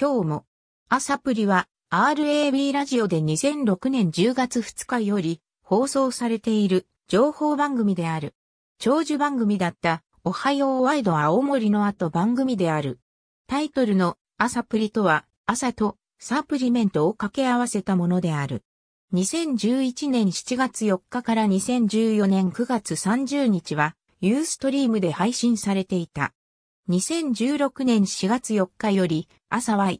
今日も。朝プリは RAB ラジオで2006年10月2日より放送されている情報番組である。長寿番組だったおはようワイド青森の後番組である。タイトルの朝プリとは朝とサプリメントを掛け合わせたものである。2011年7月4日から2014年9月30日はユーストリームで配信されていた。2016年4月4日より、朝は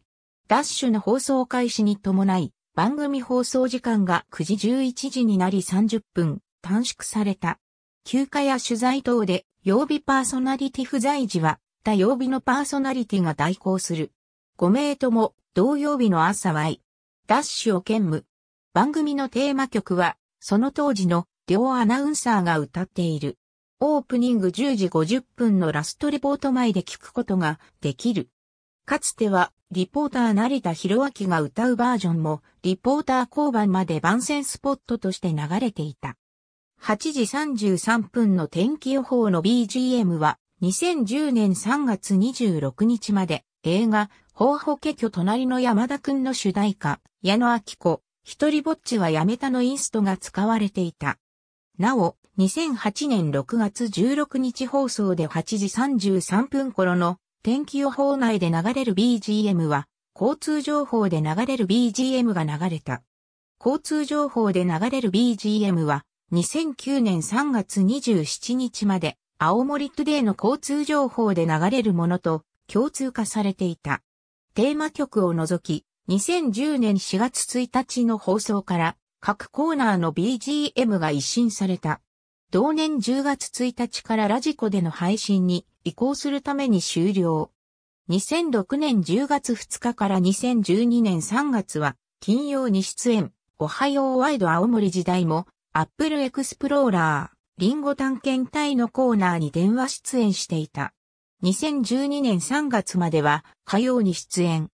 ダッシュの放送開始に伴い、番組放送時間が9時11時になり30分短縮された。休暇や取材等で曜日パーソナリティ不在時は、他曜日のパーソナリティが代行する。5名とも同曜日の朝はダッシュを兼務。番組のテーマ曲は、その当時の両アナウンサーが歌っている。オープニング10時50分のラストレポート前で聞くことができる。かつては、リポーター成田博明が歌うバージョンも、リポーター交番まで番宣スポットとして流れていた。8時33分の天気予報の BGM は、2010年3月26日まで、映画、方う結局、隣の山田くんの主題歌、矢野明子、一人ぼっちはやめたのインストが使われていた。なお、2008年6月16日放送で8時33分頃の天気予報内で流れる BGM は、交通情報で流れる BGM が流れた。交通情報で流れる BGM は、2009年3月27日まで、青森トゥデイの交通情報で流れるものと共通化されていた。テーマ曲を除き、2010年4月1日の放送から、各コーナーの BGM が一新された。同年10月1日からラジコでの配信に移行するために終了。2006年10月2日から2012年3月は金曜に出演、おはようワイド青森時代も、アップルエクスプローラー、リンゴ探検隊のコーナーに電話出演していた。2012年3月までは火曜に出演。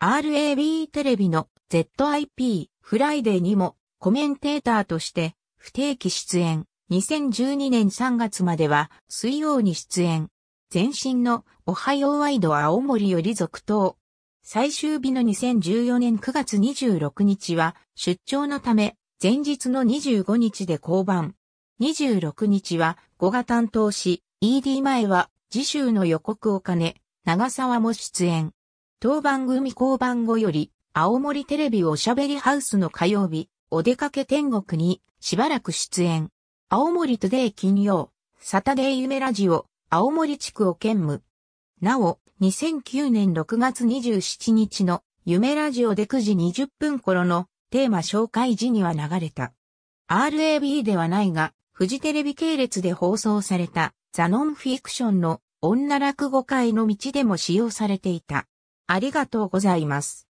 RAB テレビの ZIP フライデーにもコメンテーターとして不定期出演。2012年3月までは水曜に出演。前身のオハイオワイド青森より続投。最終日の2014年9月26日は出張のため前日の25日で降板。26日は5が担当し、ED 前は次週の予告を兼ね、長沢も出演。当番組降板後より、青森テレビおしゃべりハウスの火曜日、お出かけ天国にしばらく出演。青森トゥデイ金曜、サタデー夢ラジオ、青森地区を兼務。なお、2009年6月27日の夢ラジオで9時20分頃のテーマ紹介時には流れた。RAB ではないが、フジテレビ系列で放送されたザノンフィクションの女落語会の道でも使用されていた。ありがとうございます。